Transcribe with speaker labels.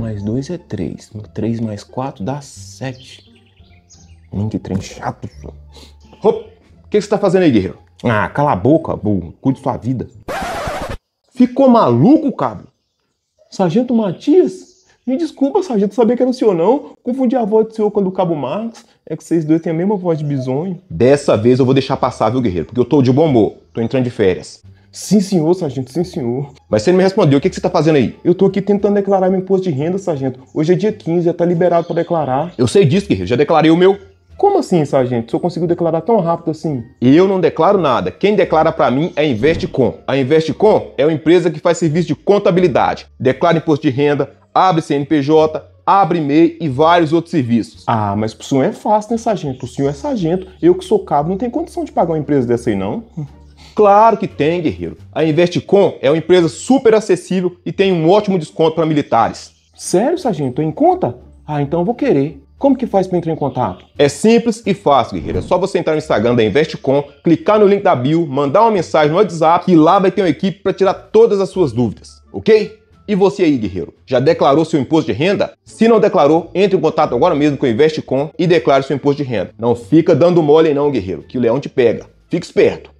Speaker 1: mais 2 é 3. 3 mais 4 dá 7. Hum, que trem chato, O que você tá fazendo aí, guerreiro? Ah, cala a boca, burro. Cuide sua vida. Ficou maluco, cabo? Sargento Matias? Me desculpa, sargento, sabia que era o senhor não. Confundi a voz do senhor quando o cabo Marcos. É que vocês dois têm a mesma voz de bisonho. Dessa vez eu vou deixar passar, viu, guerreiro? Porque eu tô de bom humor. Tô entrando de férias. Sim, senhor, sargento, sim, senhor. Mas você não me respondeu, o que, que você tá fazendo aí? Eu tô aqui tentando declarar meu imposto de renda, sargento. Hoje é dia 15, já tá liberado para declarar. Eu sei disso, guerreiro, já declarei o meu. Como assim, sargento? O senhor conseguiu declarar tão rápido assim? Eu não declaro nada. Quem declara para mim é a Investcom. A Investcom é uma empresa que faz serviço de contabilidade. Declara imposto de renda, abre CNPJ, abre MEI e vários outros serviços. Ah, mas pro senhor é fácil, né, sargento? O senhor é sargento, eu que sou cabo não tenho condição de pagar uma empresa dessa aí, não? Claro que tem, guerreiro. A InvestCom é uma empresa super acessível e tem um ótimo desconto para militares. Sério, sargento? em conta? Ah, então vou querer. Como que faz para entrar em contato? É simples e fácil, guerreiro. É só você entrar no Instagram da Investcom, clicar no link da bio, mandar uma mensagem no WhatsApp e lá vai ter uma equipe para tirar todas as suas dúvidas, ok? E você aí, guerreiro, já declarou seu imposto de renda? Se não declarou, entre em contato agora mesmo com o Investcom e declare seu imposto de renda. Não fica dando mole não, guerreiro, que o leão te pega. Fique esperto.